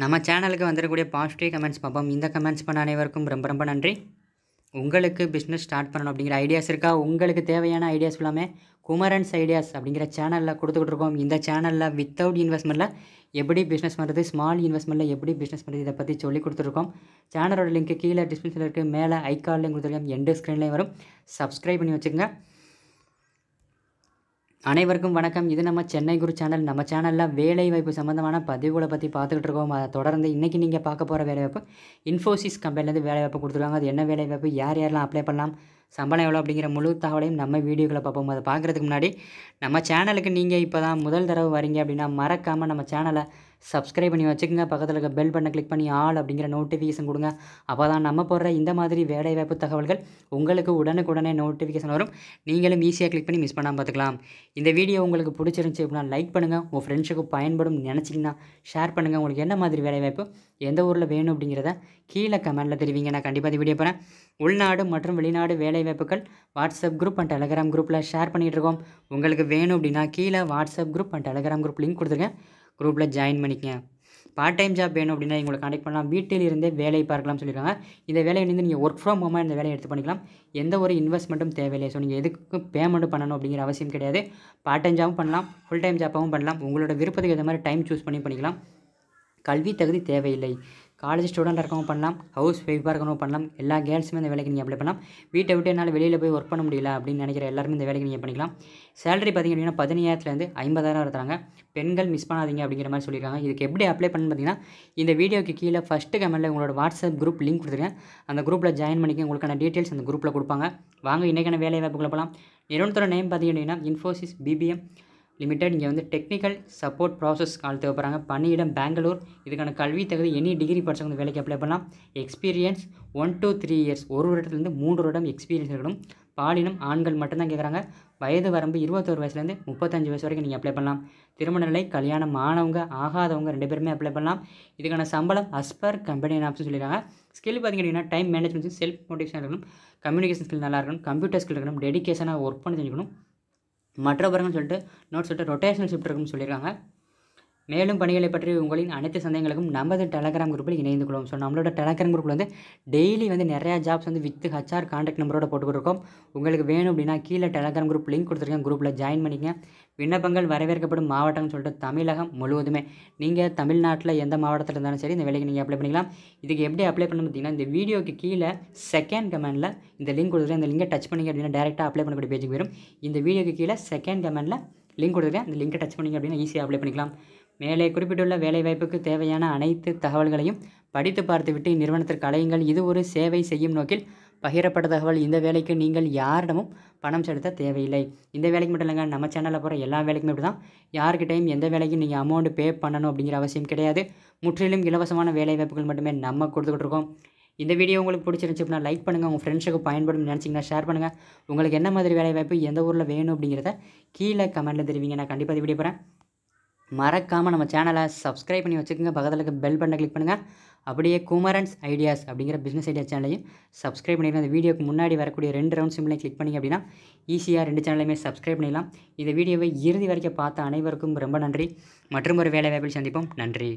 நம்ம சேனலுக்கு வந்துடக்கூடிய positive comments பார்ப்போம் இந்த கமெண்ட்ஸ் பண்ண அனைவருக்கும் ரொம்ப ரொம்ப நன்றி உங்களுக்கு பிஸ்னஸ் ஸ்டார்ட் பண்ணணும் அப்படிங்கிற ஐடியாஸ் இருக்கா உங்களுக்கு தேவையான ஐடியாஸ் எல்லாமே குமரன்ஸ் ஐடியாஸ் அப்படிங்கிற சேனலில் கொடுத்துக்கிட்டு இருக்கோம் இந்த சேனலில் வித்தவுட் இன்வெஸ்ட்மெண்ட்டில் எப்படி பிஸ்னஸ் பண்ணுறது ஸ்மால் இன்வெஸ்ட்மெண்ட்டில் எப்படி பிஸ்னஸ் பண்ணுறது இதை பற்றி சொல்லி கொடுத்துருக்கோம் சேனலோட லிங்க்கு கீழே டிஸ்கிரிப்ஷனில் இருக்குது மேலே ஐக்கார்லையும் கொடுத்துருக்கோம் எண்டு ஸ்க்ரீன்லேயும் வரும் சப்ஸ்கிரைப் பண்ணி வச்சுக்கோங்க அனைவருக்கும் வணக்கம் இது நம்ம சென்னை குரு சேனல் நம்ம சேனலில் வேலை வாய்ப்பு சம்மந்தமான பதிவுகளை பற்றி பார்த்துக்கிட்டு இருக்கோம் அதை தொடர்ந்து இன்றைக்கி நீங்கள் பார்க்க போகிற வேலைவாய்ப்பு இன்ஃபோசிஸ் கம்பெனிலேருந்து வேலைவாய்ப்பு கொடுத்துருக்காங்க அது என்ன வேலைவாய்ப்பு யார் யாரெல்லாம் அப்ளை பண்ணலாம் சம்பளம் எவ்வளோ அப்படிங்கிற முழு தகவலையும் நம்ம வீடியோக்களை பார்ப்போம் அதை பார்க்குறதுக்கு முன்னாடி நம்ம சேனலுக்கு நீங்கள் இப்போ தான் முதல் தடவை வரீங்க அப்படின்னா மறக்காமல் நம்ம சேனலை சப்ஸ்கிரைப் பண்ணி வச்சுக்கோங்க பக்கத்தில் இருக்க பெல் பட்டனை கிளிக் பண்ணி ஆள் அப்படிங்கிற நோட்டிஃபிகேஷன் கொடுங்க அப்போ தான் நம்ம போடுற இந்த மாதிரி வேலைவாய்ப்பு தகவல்கள் உங்களுக்கு உடனுக்குடனே நோட்டிஃபிகேஷன் வரும் நீங்களும் ஈஸியாக கிளிக் பண்ணி மிஸ் பண்ணாமல் பார்த்துக்கலாம் இந்த வீடியோ உங்களுக்கு பிடிச்சிருந்துச்சி அப்படின்னா லைக் பண்ணுங்கள் உங்கள் ஃப்ரெண்ட்ஸுக்கு பயன்படும் நினச்சிங்கன்னா ஷேர் பண்ணுங்கள் உங்களுக்கு என்ன மாதிரி வேலைவாய்ப்பு எந்த ஊரில் வேணும் அப்படிங்கிறத கீழே கமெண்ட்டில் தெரிவிங்க நான் கண்டிப்பாக இந்த வீடியோ போகிறேன் உள்நாடு மற்றும் வெளிநாடு வேலை வேலைவாய்ப்புகள் வாட்ஸ்அப் குரூப் அண்ட் டெலகிராம் குரூப்பில் ஷேர் பண்ணிகிட்ருக்கோம் உங்களுக்கு வேணும் அப்படின்னா கீழே WhatsApp group and Telegram group link கொடுத்துருங்க குரூப்பில் ஜாயின் பண்ணிக்கங்க பார்ட் டைம் ஜாப் வேணும் அப்படின்னா எங்களை காண்டக்ட் பண்ணலாம் வீட்டில் இருந்தே வேலை பார்க்கலாம்னு சொல்லியிருக்காங்க இந்த வேலையை வந்து நீங்கள் ஒர்க் ஃப்ரம் ஹோமாக இந்த வேலையை எடுத்து பண்ணிக்கலாம் எந்த ஒரு இன்வெஸ்ட்மெண்ட்டும் தேவையில்லை ஸோ நீங்கள் எதுக்கு பேமெண்ட் பண்ணணும் அப்படிங்கிற அவசியம் கிடையாது பார்ட் டைம் ஜாப்பும் பண்ணலாம் ஃபுல் டைம் ஜாப்பாகவும் பண்ணலாம் உங்களோட விருப்பத்துக்கு ஏற்ற மாதிரி டைம் சூஸ் பண்ணி பண்ணிக்கலாம் கல்வி தகுதி தேவையில்லை காலேஜ் ஸ்டூடெண்ட் இருக்கவங்க பண்ணலாம் ஹவுஸ் ஒய்ஃபாக இருக்கணும் பண்ணலாம் எல்லா கேர்ள்ஸுமே இந்த வேலைக்கு நீங்கள் அப்ளை பண்ணலாம் வீட்டை விட்டு என்னால் வெளியில் போய் ஒர்க் பண்ண முடியல அப்படின்னு நினைக்கிற எல்லாருமே இந்த வேலைக்கு நீங்கள் பண்ணிக்கலாம் சேலரி பார்த்திங்க அப்படின்னா பதினாயிரத்துலேருந்து ஐம்பதாயிரம் இருக்கிறாங்க பெண்கள் மிஸ் பண்ணாதீங்க அப்படிங்கிற மாதிரி சொல்லியிருக்காங்க இதுக்கு எப்படி அப்ளை பண்ணு பார்த்தீங்கன்னா இந்த வீடியோக்கு கீழே ஃபஸ்ட்டு கமெண்ட்டில் உங்களோட வாட்ஸ்அப் குரூப் லிங்க் கொடுத்துருக்கேன் அந்த குரூப்பில் ஜாயின் பண்ணிக்க உங்களுக்கான டீட்டெயில்ஸ் அந்த குரூப்பில் கொடுப்பாங்க வாங்க இன்றைக்கான வேலை வாய்ப்புகளை போகலாம் நிறுவனத்தோட நேம் பார்த்திங்க அப்படின்னா இன்ஃபோசிஸ் பிபிஎம் லிமிடெட் இங்கே வந்து டெக்னிக்கல் சப்போர்ட் ப்ராசஸ் கால் தேவைப்படுறாங்க பணியிடம் பெங்களூர் இதுக்கான கல்வி தகுதி எனி டிகிரி படித்தவங்க வேலைக்கு அப்ளை பண்ணலாம் experience one two three years ஒரு வருடத்துலேருந்து மூன்று வருடம் எக்ஸ்பீரியன்ஸ் இருக்கணும் பாலினம் ஆண்கள் மட்டும்தான் கேட்குறாங்க வயது வரம்பு இருபத்தோரு வயசுலேருந்து முப்பத்தஞ்சு வயசு வரைக்கும் நீங்கள் அப்ளை பண்ணலாம் திருமண நிலை கல்யாணம் ஆனவங்க ஆகாதவங்க ரெண்டு பேருமே அப்ளை பண்ணலாம் இதுக்கான சம்பளம் அஸ்பர் கம்பெனி ஆப்ஷன் சொல்லியிருக்காங்க ஸ்கில் பார்த்திங்கன்னா டைம் மேனேஜ்மெண்ட் செல்ஃப் மோட்டிவேஷன் இருக்கணும் கம்யூனிகேஷன் ஸ்கில் நல்லா இருக்கணும் கம்ப்யூட்டர் ஸ்கில் இருக்கணும் டெடிக்கேஷனாக ஒர்க் பண்ணி செஞ்சுக்கணும் மற்றவர்கள் சொல்லிட்டு நோட் சொல்லிட்டு ரொட்டேஷனல் ஷிஃப்ட் இருக்குன்னு சொல்லியிருக்காங்க மேலும் பணிகளை பற்றி உங்களின் அனைத்து சந்தேகங்களுக்கும் நமது டெலகிராம் குரூப்பில் இணைந்து கொள்வோம் ஸோ நம்மளோட டெலகிராம் குரூப்பில் வந்து டெய்லி வந்து நிறையா ஜாப்ஸ் வந்து வித் ஹச்ஆர் கான்டாக்ட் நம்பரோட இருக்கோம் உங்களுக்கு வேணும் அப்படின்னா கீழே டெலகிராம் குரூப் லிங்க் கொடுத்துருக்கேன் குரூப்பில் ஜாயின் பண்ணிக்கங்க விண்ணப்பங்கள் வரவேற்கப்படும் மாவட்டம்னு சொல்லிட்டு தமிழகம் முழுவதுமே நீங்கள் தமிழ்நாட்டில் எந்த மாவட்டத்தில் இருந்தாலும் சரி இந்த வேலைக்கு நீங்கள் அப்ளை பண்ணிக்கலாம் இதுக்கு எப்படி அப்ளை பண்ண பார்த்தீங்கன்னா இந்த வீடியோக்கு கீழே செகண்ட் கமெண்டில் இந்த லிங்க் கொடுத்துருக்கேன் இந்த லிங்கை டச் பண்ணிங்க அப்படின்னா டேரெக்டாக அப்ளை பண்ணக்கூடிய பேஜுக்கு வரும் இந்த வீடியோக்கு கீழே செகண்ட் கமெண்டில் லிங்க் கொடுத்துருக்கேன் அந்த லிங்கை டச் பண்ணிங்க அப்படின்னா ஈஸியாக அப்ளை பண்ணிக்கலாம் மேலே குறிப்பிட்டுள்ள வேலைவாய்ப்புக்கு தேவையான அனைத்து தகவல்களையும் படித்து பார்த்துவிட்டு இந்நிறுவனத்திற்கு அலையுங்கள் இது ஒரு சேவை செய்யும் நோக்கில் பகிரப்பட்ட தகவல் இந்த வேலைக்கு நீங்கள் யாரிடமும் பணம் செலுத்த தேவையில்லை இந்த வேலைக்கு மட்டும் இல்லைங்க நம்ம சேனலில் போகிற எல்லா வேலைக்குமே இப்படி தான் யார்கிட்டையும் எந்த வேலைக்கும் நீங்கள் அமௌண்ட் பே பண்ணணும் அப்படிங்கிற அவசியம் கிடையாது முற்றிலும் இலவசமான வேலைவாய்ப்புகள் மட்டுமே நம்ம கொடுத்துக்கிட்டு இருக்கோம் இந்த வீடியோ உங்களுக்கு அப்படின்னா லைக் பண்ணுங்கள் உங்கள் ஃப்ரெண்ட்ஸுக்கு பயன்படும் நினச்சிங்கன்னா ஷேர் பண்ணுங்கள் உங்களுக்கு என்ன மாதிரி வேலைவாய்ப்பு எந்த ஊரில் வேணும் அப்படிங்கிறத கீழே கமெண்ட்டில் தெரிவிங்க நான் கண்டிப்பாக வீடியோ போகிறேன் மறக்காமல் நம்ம சேனலை சப்ஸ்கிரைப் பண்ணி வச்சுக்கோங்க பக்கத்தில் இருக்க பெல் பட்டனை கிளிக் பண்ணுங்கள் அப்படியே குமரன்ஸ் ஐடியாஸ் அப்படிங்கிற பிஸ்னஸ் ஐடியா சேனலையும் சப்ஸ்கிரைப் பண்ணிடுங்க அந்த வீடியோக்கு முன்னாடி வரக்கூடிய ரெண்டு ரவுண்ட் சிம்லையும் கிளிக் பண்ணி அப்படின்னா ஈஸியாக ரெண்டு சேனலையுமே சப்ஸ்கிரைப் பண்ணிடலாம் இந்த வீடியோவை இறுதி வரைக்கும் பார்த்த அனைவருக்கும் ரொம்ப நன்றி மற்றும் ஒரு வேலை வாய்ப்பில் சந்திப்போம் நன்றி